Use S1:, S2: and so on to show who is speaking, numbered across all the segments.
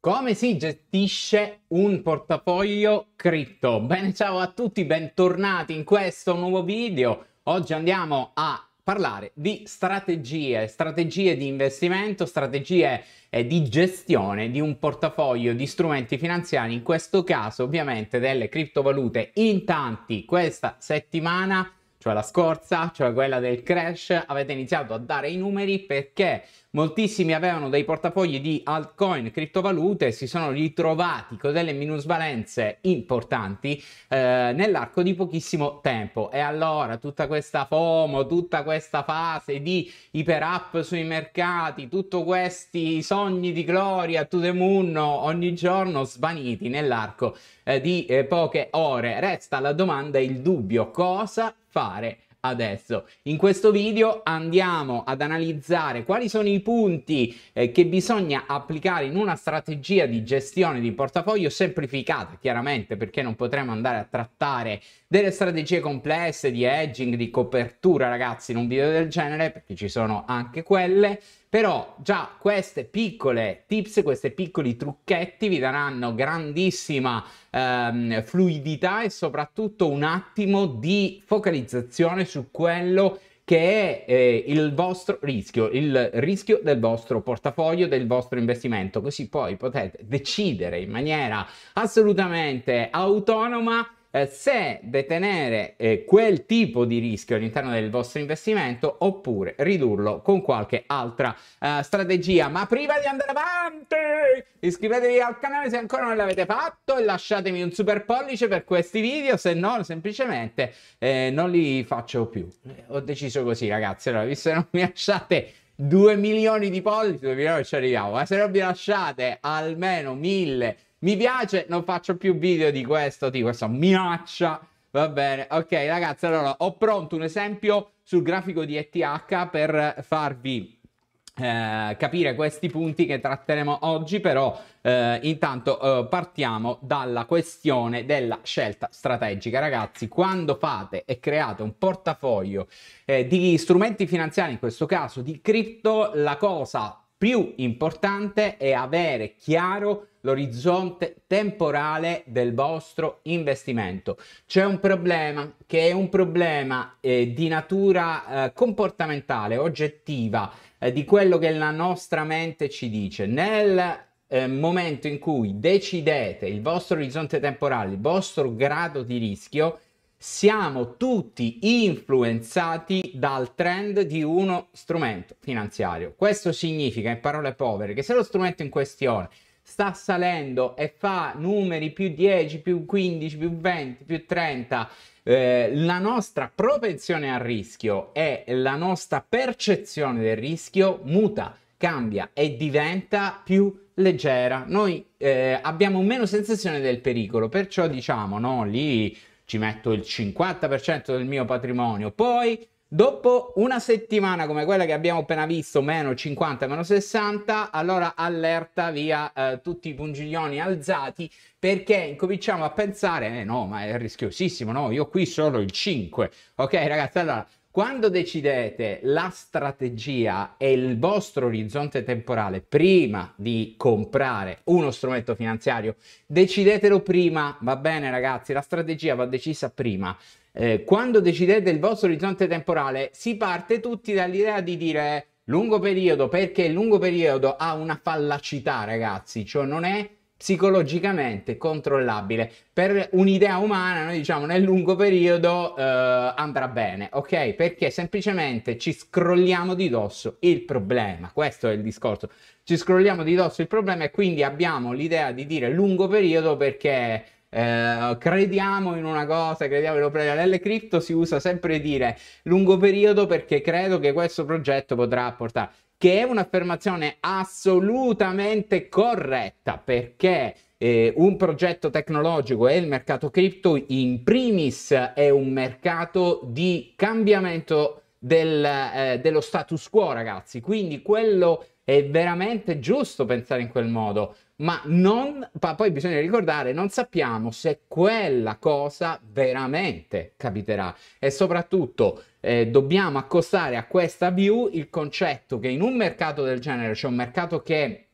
S1: Come si gestisce un portafoglio cripto? Bene, ciao a tutti, bentornati in questo nuovo video. Oggi andiamo a parlare di strategie, strategie di investimento, strategie eh, di gestione di un portafoglio di strumenti finanziari, in questo caso ovviamente delle criptovalute. In tanti questa settimana cioè la scorsa, cioè quella del crash, avete iniziato a dare i numeri perché moltissimi avevano dei portafogli di altcoin, criptovalute si sono ritrovati con delle minusvalenze importanti eh, nell'arco di pochissimo tempo. E allora tutta questa FOMO, tutta questa fase di iper up sui mercati, tutti questi sogni di gloria to the moon ogni giorno svaniti nell'arco eh, di eh, poche ore. Resta la domanda il dubbio cosa fare adesso. In questo video andiamo ad analizzare quali sono i punti eh, che bisogna applicare in una strategia di gestione di portafoglio semplificata, chiaramente perché non potremo andare a trattare delle strategie complesse di edging, di copertura, ragazzi, in un video del genere, perché ci sono anche quelle, però già queste piccole tips, questi piccoli trucchetti vi daranno grandissima ehm, fluidità e soprattutto un attimo di focalizzazione su quello che è eh, il vostro rischio, il rischio del vostro portafoglio, del vostro investimento, così poi potete decidere in maniera assolutamente autonoma eh, se detenere eh, quel tipo di rischio all'interno del vostro investimento oppure ridurlo con qualche altra eh, strategia. Ma prima di andare avanti, iscrivetevi al canale se ancora non l'avete fatto e lasciatemi un super pollice per questi video, se no semplicemente eh, non li faccio più. Eh, ho deciso così ragazzi, allora visto che non mi lasciate 2 milioni di pollici, 2 milioni ci arriviamo, ma se non vi lasciate almeno 1000 mi piace, non faccio più video di questo, di questa minaccia. Va bene, ok ragazzi, allora ho pronto un esempio sul grafico di ETH per farvi eh, capire questi punti che tratteremo oggi, però eh, intanto eh, partiamo dalla questione della scelta strategica. Ragazzi, quando fate e create un portafoglio eh, di strumenti finanziari, in questo caso di cripto, la cosa più importante è avere chiaro l'orizzonte temporale del vostro investimento. C'è un problema che è un problema eh, di natura eh, comportamentale, oggettiva, eh, di quello che la nostra mente ci dice. Nel eh, momento in cui decidete il vostro orizzonte temporale, il vostro grado di rischio, siamo tutti influenzati dal trend di uno strumento finanziario. Questo significa, in parole povere, che se lo strumento in questione sta salendo e fa numeri più 10, più 15, più 20, più 30, eh, la nostra propensione al rischio e la nostra percezione del rischio muta, cambia e diventa più leggera. Noi eh, abbiamo meno sensazione del pericolo, perciò diciamo no, lì ci metto il 50% del mio patrimonio, poi dopo una settimana come quella che abbiamo appena visto, meno 50, meno 60, allora allerta via eh, tutti i pungiglioni alzati perché incominciamo a pensare, eh no, ma è rischiosissimo, no, io qui solo il 5, ok ragazzi, allora quando decidete la strategia e il vostro orizzonte temporale prima di comprare uno strumento finanziario, decidetelo prima, va bene ragazzi, la strategia va decisa prima. Eh, quando decidete il vostro orizzonte temporale si parte tutti dall'idea di dire lungo periodo perché il lungo periodo ha una fallacità ragazzi, cioè non è psicologicamente controllabile. Per un'idea umana, noi diciamo nel lungo periodo eh, andrà bene, ok? Perché semplicemente ci scrolliamo di dosso il problema, questo è il discorso. Ci scrolliamo di dosso il problema e quindi abbiamo l'idea di dire lungo periodo perché eh, crediamo in una cosa, crediamo in un Nelle cripto si usa sempre dire lungo periodo perché credo che questo progetto potrà portare che è un'affermazione assolutamente corretta perché eh, un progetto tecnologico e il mercato cripto in primis è un mercato di cambiamento del, eh, dello status quo ragazzi quindi quello è veramente giusto pensare in quel modo ma non ma poi bisogna ricordare non sappiamo se quella cosa veramente capiterà e soprattutto eh, dobbiamo accostare a questa view il concetto che in un mercato del genere, cioè un mercato che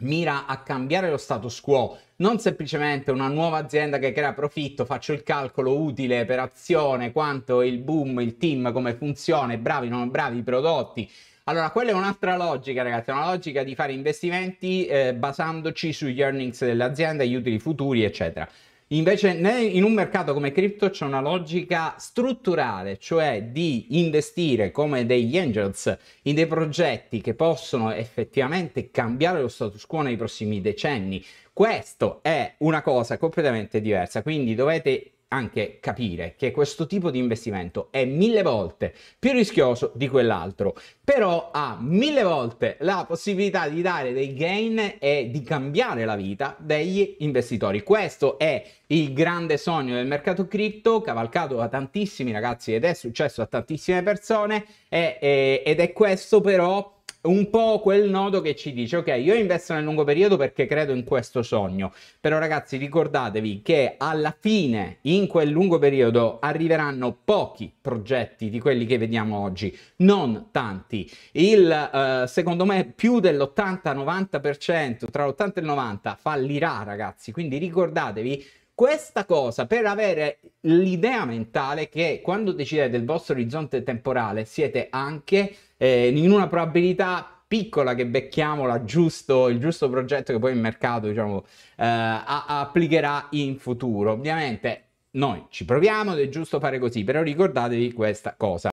S1: mira a cambiare lo status quo, non semplicemente una nuova azienda che crea profitto, faccio il calcolo utile per azione, quanto il boom, il team, come funziona, bravi, non bravi i prodotti. Allora, quella è un'altra logica, ragazzi, è una logica di fare investimenti eh, basandoci sugli earnings dell'azienda, gli utili futuri, eccetera. Invece in un mercato come crypto c'è una logica strutturale, cioè di investire come degli angels in dei progetti che possono effettivamente cambiare lo status quo nei prossimi decenni. Questo è una cosa completamente diversa, quindi dovete anche capire che questo tipo di investimento è mille volte più rischioso di quell'altro, però ha mille volte la possibilità di dare dei gain e di cambiare la vita degli investitori. Questo è il grande sogno del mercato cripto, cavalcato da tantissimi ragazzi ed è successo a tantissime persone e, e, ed è questo però un po' quel nodo che ci dice ok io investo nel lungo periodo perché credo in questo sogno però ragazzi ricordatevi che alla fine in quel lungo periodo arriveranno pochi progetti di quelli che vediamo oggi non tanti il eh, secondo me più dell'80-90% tra l'80 e il 90 fallirà ragazzi quindi ricordatevi questa cosa per avere l'idea mentale che quando decidete il vostro orizzonte temporale siete anche eh, in una probabilità piccola che becchiamo la giusto, il giusto progetto che poi il mercato diciamo, eh, applicherà in futuro. Ovviamente noi ci proviamo ed è giusto fare così, però ricordatevi questa cosa.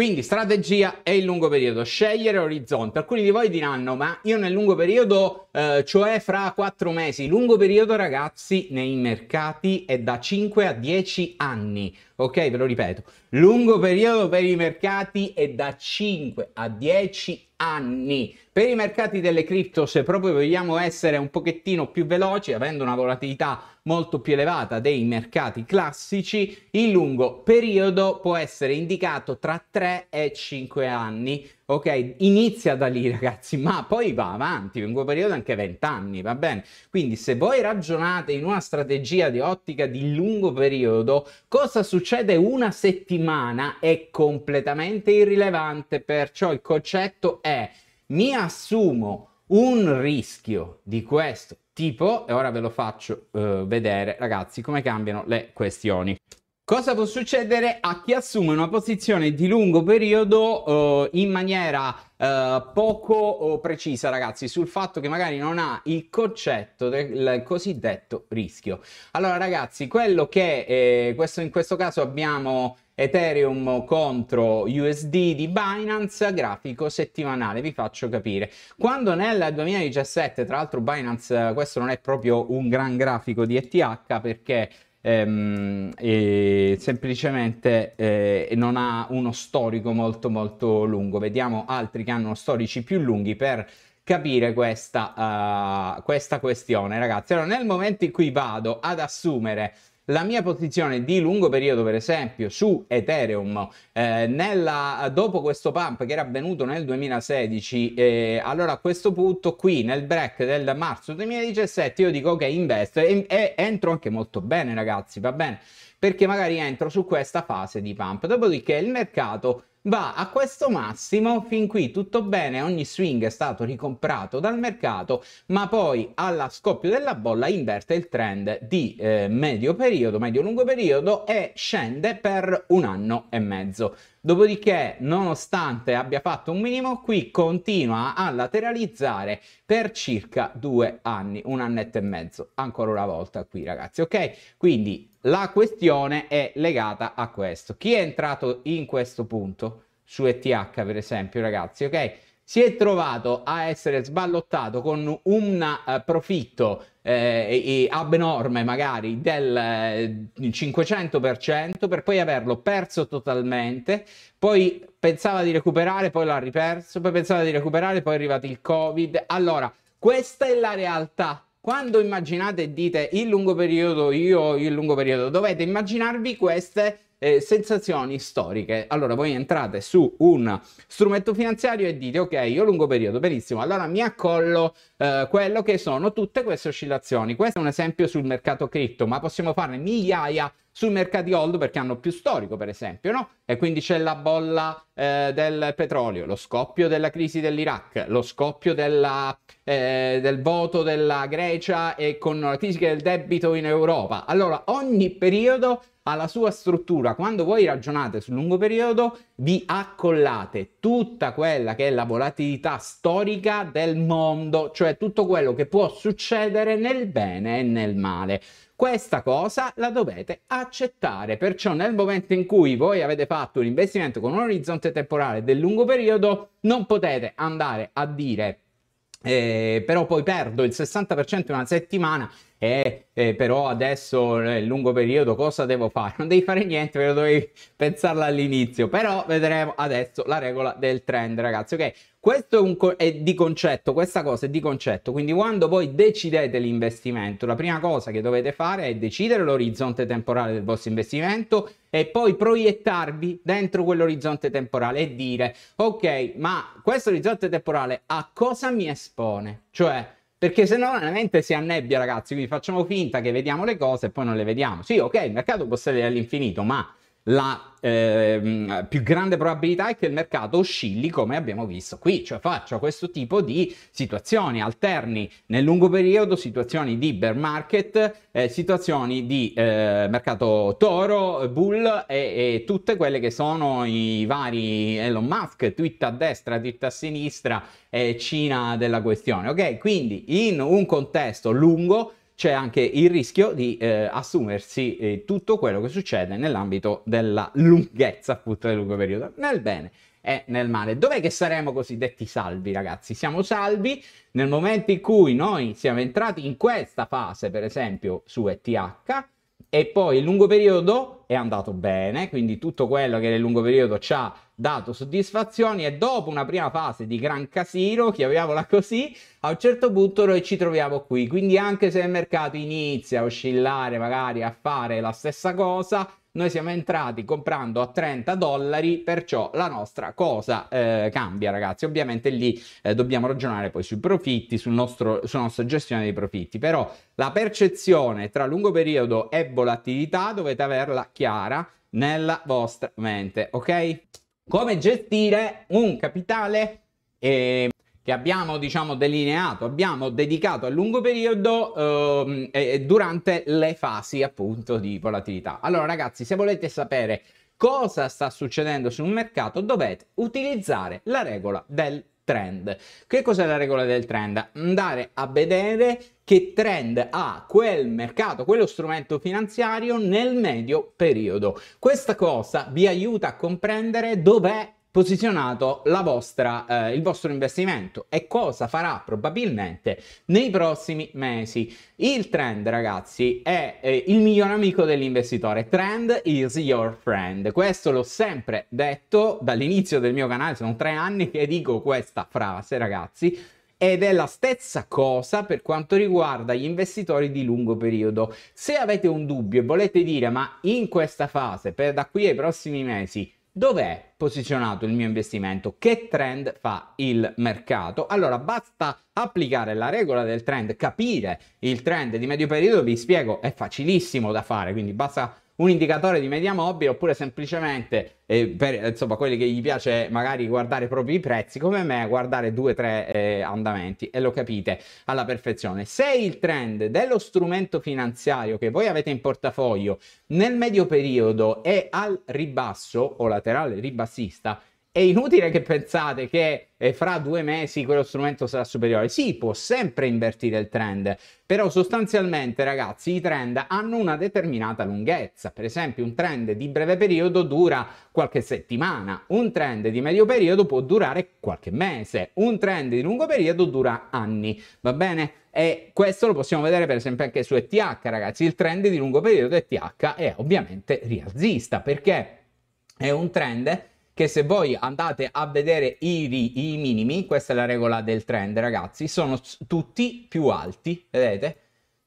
S1: Quindi strategia e il lungo periodo, scegliere orizzonte. Alcuni di voi diranno, ma io nel lungo periodo, eh, cioè fra quattro mesi, lungo periodo ragazzi nei mercati è da 5 a 10 anni, ok? Ve lo ripeto, lungo periodo per i mercati è da 5 a 10 anni. Per i mercati delle cripto, se proprio vogliamo essere un pochettino più veloci, avendo una volatilità molto più elevata dei mercati classici, il lungo periodo può essere indicato tra 3 e 5 anni. Ok, inizia da lì ragazzi, ma poi va avanti, lungo periodo anche 20 anni, va bene? Quindi se voi ragionate in una strategia di ottica di lungo periodo, cosa succede una settimana è completamente irrilevante, perciò il concetto è mi assumo un rischio di questo tipo e ora ve lo faccio eh, vedere ragazzi come cambiano le questioni. Cosa può succedere a chi assume una posizione di lungo periodo eh, in maniera eh, poco precisa ragazzi sul fatto che magari non ha il concetto del cosiddetto rischio. Allora ragazzi, quello che eh, questo, in questo caso abbiamo Ethereum contro USD di Binance, grafico settimanale, vi faccio capire. Quando nel 2017, tra l'altro Binance, eh, questo non è proprio un gran grafico di ETH perché ehm, e semplicemente eh, non ha uno storico molto molto lungo. Vediamo altri che hanno storici più lunghi per capire questa, uh, questa questione, ragazzi. Allora, nel momento in cui vado ad assumere la mia posizione di lungo periodo, per esempio, su Ethereum, eh, nella, dopo questo pump che era avvenuto nel 2016, eh, allora a questo punto qui nel break del marzo 2017 io dico ok investo e, e entro anche molto bene ragazzi, va bene? Perché magari entro su questa fase di pump. Dopodiché il mercato va a questo massimo, fin qui tutto bene, ogni swing è stato ricomprato dal mercato, ma poi alla scoppio della bolla inverte il trend di eh, medio periodo, medio-lungo periodo e scende per un anno e mezzo. Dopodiché, nonostante abbia fatto un minimo qui, continua a lateralizzare per circa due anni, un annetto e mezzo, ancora una volta qui ragazzi, ok? Quindi la questione è legata a questo. Chi è entrato in questo punto, su ETH per esempio ragazzi, ok? Si è trovato a essere sballottato con un uh, profitto eh, e hub magari del 500% eh, per poi averlo perso totalmente, poi pensava di recuperare, poi l'ha riperso, poi pensava di recuperare, poi è arrivato il Covid. Allora, questa è la realtà. Quando immaginate e dite il lungo periodo, io, il lungo periodo, dovete immaginarvi queste eh, sensazioni storiche. Allora voi entrate su un strumento finanziario e dite ok, io lungo periodo, benissimo, allora mi accollo eh, quello che sono tutte queste oscillazioni. Questo è un esempio sul mercato cripto, ma possiamo farne migliaia sui mercati old perché hanno più storico, per esempio, no? E quindi c'è la bolla eh, del petrolio, lo scoppio della crisi dell'Iraq, lo scoppio della, eh, del voto della Grecia e con la crisi del debito in Europa. Allora, ogni periodo ha la sua struttura. Quando voi ragionate sul lungo periodo, vi accollate tutta quella che è la volatilità storica del mondo, cioè tutto quello che può succedere nel bene e nel male. Questa cosa la dovete accettare, perciò nel momento in cui voi avete fatto un investimento con un orizzonte temporale del lungo periodo, non potete andare a dire eh, però poi perdo il 60% in una settimana e eh, però adesso nel lungo periodo cosa devo fare? Non devi fare niente perché dovevi pensarla all'inizio però vedremo adesso la regola del trend ragazzi ok questo è, un co- è di concetto, questa cosa è di concetto, quindi quando voi decidete l'investimento, la prima cosa che dovete fare è decidere l'orizzonte temporale del vostro investimento e poi proiettarvi dentro quell'orizzonte temporale e dire ok, ma questo orizzonte temporale a cosa mi espone? Cioè, perché se no la mente si annebbia ragazzi, quindi facciamo finta che vediamo le cose e poi non le vediamo. Sì, ok, il mercato può salire all'infinito, ma la eh, più grande probabilità è che il mercato oscilli come abbiamo visto qui, cioè faccia questo tipo di situazioni, alterni nel lungo periodo situazioni di bear market, eh, situazioni di eh, mercato toro, bull e, e, tutte quelle che sono i vari Elon Musk, twitter a destra, twitter a sinistra e Cina della questione, ok? Quindi in un contesto lungo c'è anche il rischio di eh, assumersi eh, tutto quello che succede nell'ambito della lunghezza appunto del lungo periodo, nel bene e nel male. Dov'è che saremo cosiddetti salvi ragazzi? Siamo salvi nel momento in cui noi siamo entrati in questa fase per esempio su ETH e poi il lungo periodo è andato bene, quindi tutto quello che nel lungo periodo ci ha dato soddisfazioni e dopo una prima fase di gran casino, chiamiamola così, a un certo punto noi ci troviamo qui, quindi anche se il mercato inizia a oscillare magari a fare la stessa cosa, noi siamo entrati comprando a 30 dollari, perciò la nostra cosa eh, cambia, ragazzi. Ovviamente lì eh, dobbiamo ragionare poi sui profitti, sul nostro, sulla nostra gestione dei profitti, però la percezione tra lungo periodo e volatilità dovete averla chiara nella vostra mente, ok? Come gestire un capitale? Eh, che abbiamo diciamo, delineato, abbiamo dedicato a lungo periodo eh, durante le fasi appunto di volatilità. Allora ragazzi, se volete sapere cosa sta succedendo sul mercato, dovete utilizzare la regola del trend. Che cos'è la regola del trend? Andare a vedere che trend ha quel mercato, quello strumento finanziario nel medio periodo. Questa cosa vi aiuta a comprendere dov'è posizionato vostra, eh, il vostro investimento e cosa farà probabilmente nei prossimi mesi. Il trend, ragazzi, è eh, il miglior amico dell'investitore. Trend is your friend. Questo l'ho sempre detto dall'inizio del mio canale, sono tre anni che dico questa frase, ragazzi ed è la stessa cosa per quanto riguarda gli investitori di lungo periodo. Se avete un dubbio e volete dire ma in questa fase, per da qui ai prossimi mesi, Dov'è posizionato il mio investimento? Che trend fa il mercato? Allora, basta applicare la regola del trend, capire il trend di medio periodo, vi spiego, è facilissimo da fare, quindi basta un indicatore di media mobile oppure semplicemente eh, per insomma, quelli che gli piace magari guardare proprio i prezzi come me guardare due o tre eh, andamenti e lo capite alla perfezione se il trend dello strumento finanziario che voi avete in portafoglio nel medio periodo è al ribasso o laterale ribassista è inutile che pensate che eh, fra due mesi quello strumento sarà superiore. Si può sempre invertire il trend, però sostanzialmente ragazzi i trend hanno una determinata lunghezza. Per esempio un trend di breve periodo dura qualche settimana, un trend di medio periodo può durare qualche mese, un trend di lungo periodo dura anni, va bene? E questo lo possiamo vedere per esempio anche su ETH ragazzi, il trend di lungo periodo ETH è ovviamente rialzista perché è un trend che se voi andate a vedere i, i minimi, questa è la regola del trend ragazzi, sono tutti più alti, vedete?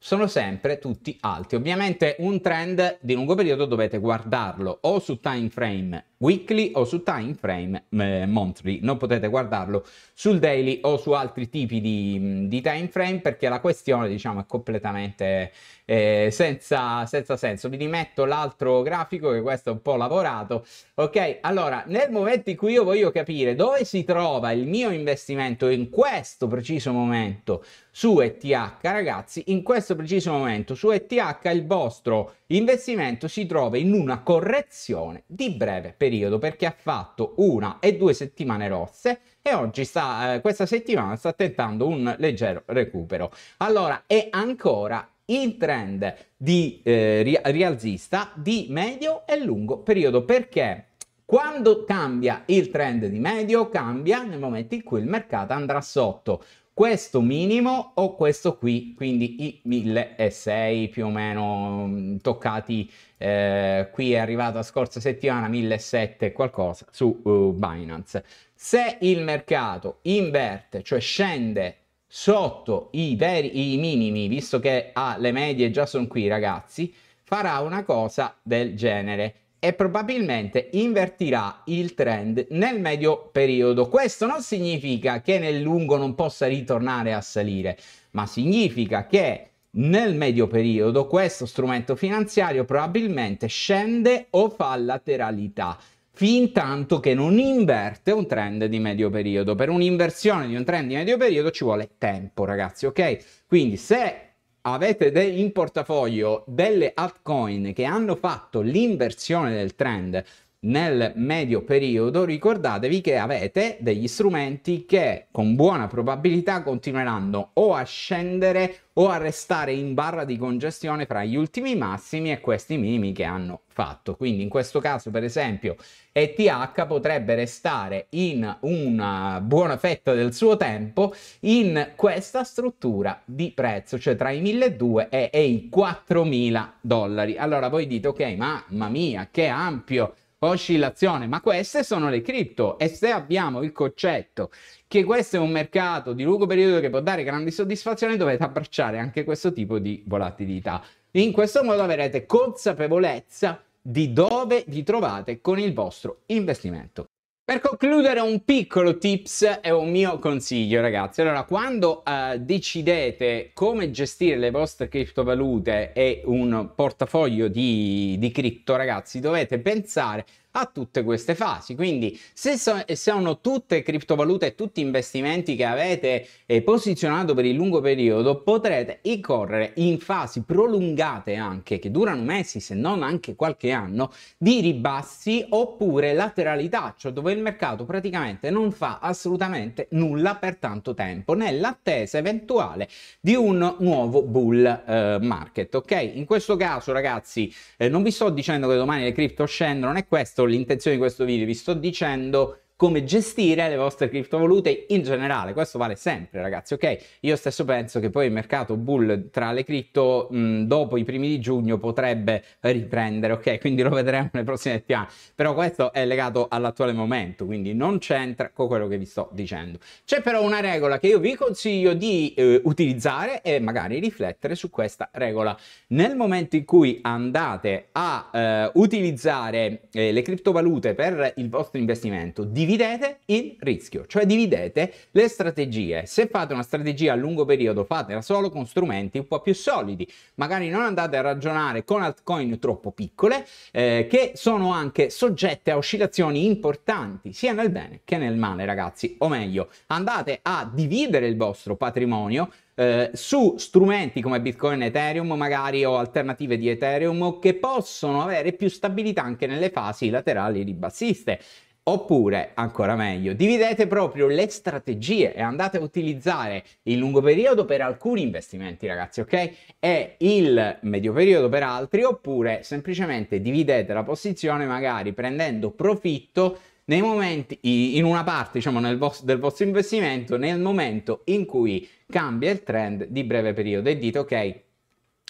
S1: sono sempre tutti alti. Ovviamente un trend di lungo periodo dovete guardarlo o su time frame weekly o su time frame eh, monthly. Non potete guardarlo sul daily o su altri tipi di, di time frame perché la questione diciamo è completamente eh, senza, senza, senso. Vi rimetto l'altro grafico che questo è un po' lavorato. Ok, allora nel momento in cui io voglio capire dove si trova il mio investimento in questo preciso momento su ETH, ragazzi, in questo preciso momento su ETH il vostro investimento si trova in una correzione di breve periodo periodo perché ha fatto una e due settimane rosse e oggi sta, eh, questa settimana sta tentando un leggero recupero. Allora è ancora il trend di eh, rialzista di medio e lungo periodo perché quando cambia il trend di medio, cambia nel momento in cui il mercato andrà sotto questo minimo o questo qui, quindi i 1.600 più o meno mm, toccati, eh, qui è arrivato la scorsa settimana 1.700 qualcosa su uh, Binance. Se il mercato inverte, cioè scende sotto i, veri, i minimi, visto che ah, le medie già sono qui ragazzi, farà una cosa del genere e probabilmente invertirà il trend nel medio periodo. Questo non significa che nel lungo non possa ritornare a salire, ma significa che nel medio periodo questo strumento finanziario probabilmente scende o fa lateralità fin tanto che non inverte un trend di medio periodo. Per un'inversione di un trend di medio periodo ci vuole tempo, ragazzi, ok? Quindi se avete de- in portafoglio delle altcoin che hanno fatto l'inversione del trend, nel medio periodo ricordatevi che avete degli strumenti che con buona probabilità continueranno o a scendere o a restare in barra di congestione fra gli ultimi massimi e questi minimi che hanno fatto. Quindi in questo caso per esempio ETH potrebbe restare in una buona fetta del suo tempo in questa struttura di prezzo, cioè tra i 1.200 e, i 4.000 dollari. Allora voi dite ok, mamma mia che ampio oscillazione, ma queste sono le cripto e se abbiamo il concetto che questo è un mercato di lungo periodo che può dare grandi soddisfazioni, dovete abbracciare anche questo tipo di volatilità. In questo modo avrete consapevolezza di dove vi trovate con il vostro investimento. Per concludere un piccolo tips e un mio consiglio ragazzi, allora quando eh, decidete come gestire le vostre criptovalute e un portafoglio di, di cripto ragazzi dovete pensare a tutte queste fasi. Quindi se sono tutte criptovalute e tutti investimenti che avete eh, posizionato per il lungo periodo, potrete incorrere in fasi prolungate anche, che durano mesi se non anche qualche anno, di ribassi oppure lateralità, cioè dove il mercato praticamente non fa assolutamente nulla per tanto tempo, nell'attesa eventuale di un nuovo bull eh, market, ok? In questo caso ragazzi eh, non vi sto dicendo che domani le cripto scendono, è questo l'intenzione di questo video vi sto dicendo come gestire le vostre criptovalute in generale. Questo vale sempre, ragazzi, ok? Io stesso penso che poi il mercato bull tra le cripto mm, dopo i primi di giugno potrebbe riprendere, ok? Quindi lo vedremo nelle prossime settimane. Però questo è legato all'attuale momento, quindi non c'entra con quello che vi sto dicendo. C'è però una regola che io vi consiglio di eh, utilizzare e magari riflettere su questa regola. Nel momento in cui andate a eh, utilizzare eh, le criptovalute per il vostro investimento, di dividete il rischio, cioè dividete le strategie. Se fate una strategia a lungo periodo, fatela solo con strumenti un po' più solidi. Magari non andate a ragionare con altcoin troppo piccole, eh, che sono anche soggette a oscillazioni importanti, sia nel bene che nel male, ragazzi. O meglio, andate a dividere il vostro patrimonio eh, su strumenti come Bitcoin, Ethereum, magari o alternative di Ethereum che possono avere più stabilità anche nelle fasi laterali ribassiste. Oppure, ancora meglio, dividete proprio le strategie e andate a utilizzare il lungo periodo per alcuni investimenti, ragazzi, ok? E il medio periodo per altri, oppure semplicemente dividete la posizione magari prendendo profitto nei momenti, in una parte diciamo, vostro, del vostro investimento, nel momento in cui cambia il trend di breve periodo e dite ok,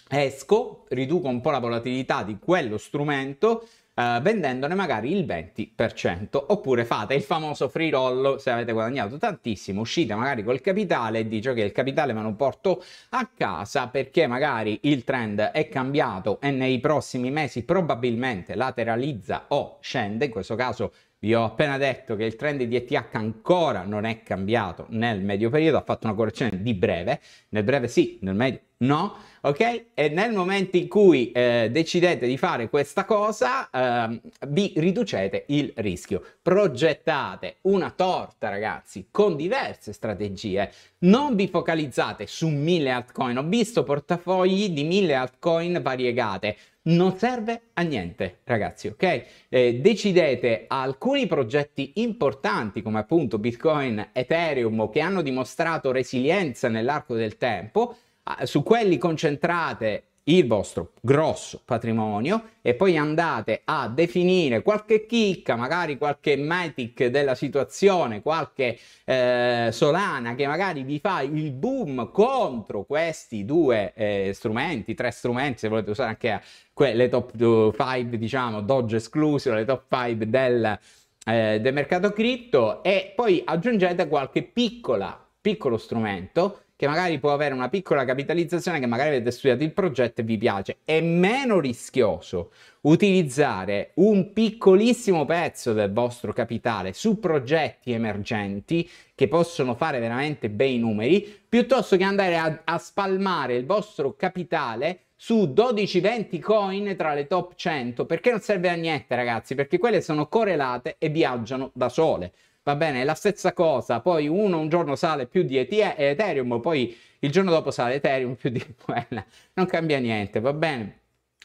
S1: esco, riduco un po' la volatilità di quello strumento, eh, vendendone magari il 20%, oppure fate il famoso free roll se avete guadagnato tantissimo, uscite magari col capitale e dice ok il capitale me lo porto a casa perché magari il trend è cambiato e nei prossimi mesi probabilmente lateralizza o scende, in questo caso vi ho appena detto che il trend di ETH ancora non è cambiato nel medio periodo, ha fatto una correzione di breve, nel breve sì, nel medio no, ok? E nel momento in cui eh, decidete di fare questa cosa, eh, vi riducete il rischio. Progettate una torta, ragazzi, con diverse strategie. Non vi focalizzate su mille altcoin, ho visto portafogli di mille altcoin variegate non serve a niente, ragazzi, ok? Eh, decidete alcuni progetti importanti come appunto Bitcoin, Ethereum che hanno dimostrato resilienza nell'arco del tempo, ah, su quelli concentrate il vostro grosso patrimonio e poi andate a definire qualche chicca, magari qualche matic della situazione, qualche eh, solana che magari vi fa il boom contro questi due eh, strumenti, tre strumenti se volete usare anche que- le top 5 diciamo Doge escluso, le top 5 del, eh, del mercato cripto e poi aggiungete qualche piccola piccolo strumento che magari può avere una piccola capitalizzazione, che magari avete studiato il progetto e vi piace. È meno rischioso utilizzare un piccolissimo pezzo del vostro capitale su progetti emergenti che possono fare veramente bei numeri, piuttosto che andare a, a spalmare il vostro capitale su 12-20 coin tra le top 100, perché non serve a niente ragazzi, perché quelle sono correlate e viaggiano da sole va bene, è la stessa cosa, poi uno un giorno sale più di Ethereum, poi il giorno dopo sale Ethereum più di quella, non cambia niente, va bene?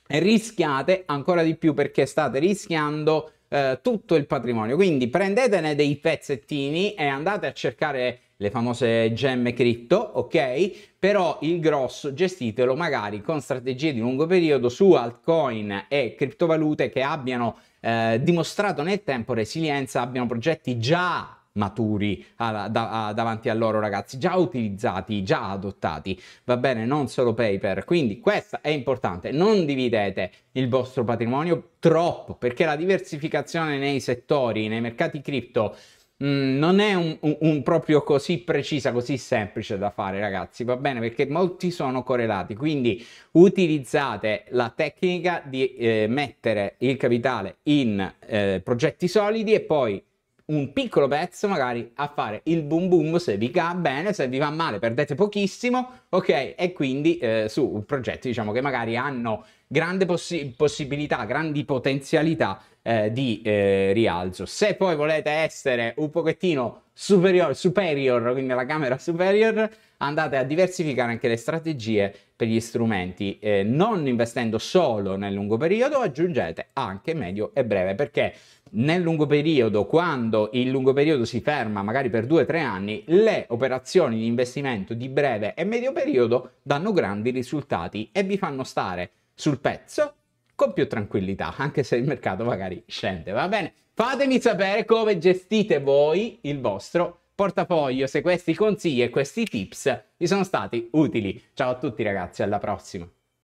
S1: E rischiate ancora di più perché state rischiando eh, tutto il patrimonio, quindi prendetene dei pezzettini e andate a cercare le famose gemme cripto, ok? Però il grosso gestitelo magari con strategie di lungo periodo su altcoin e criptovalute che abbiano eh, dimostrato nel tempo resilienza, abbiano progetti già maturi a, da, a, davanti a loro ragazzi, già utilizzati, già adottati, va bene, non solo paper, quindi questo è importante, non dividete il vostro patrimonio troppo perché la diversificazione nei settori, nei mercati cripto Mm, non è un, un, un, proprio così precisa, così semplice da fare, ragazzi, va bene? Perché molti sono correlati, quindi utilizzate la tecnica di eh, mettere il capitale in eh, progetti solidi e poi un piccolo pezzo magari a fare il boom boom se vi va bene, se vi va male perdete pochissimo, ok? E quindi eh, su progetti diciamo che magari hanno grande possi- possibilità, grandi potenzialità eh, di eh, rialzo. Se poi volete essere un pochettino superior, superior, quindi la camera superior, andate a diversificare anche le strategie per gli strumenti, eh, non investendo solo nel lungo periodo, aggiungete anche medio e breve, perché nel lungo periodo, quando il lungo periodo si ferma magari per 2-3 anni, le operazioni di investimento di breve e medio periodo danno grandi risultati e vi fanno stare sul pezzo con più tranquillità, anche se il mercato magari scende, va bene? Fatemi sapere come gestite voi il vostro portafoglio, se questi consigli e questi tips vi sono stati utili. Ciao a tutti ragazzi, alla prossima!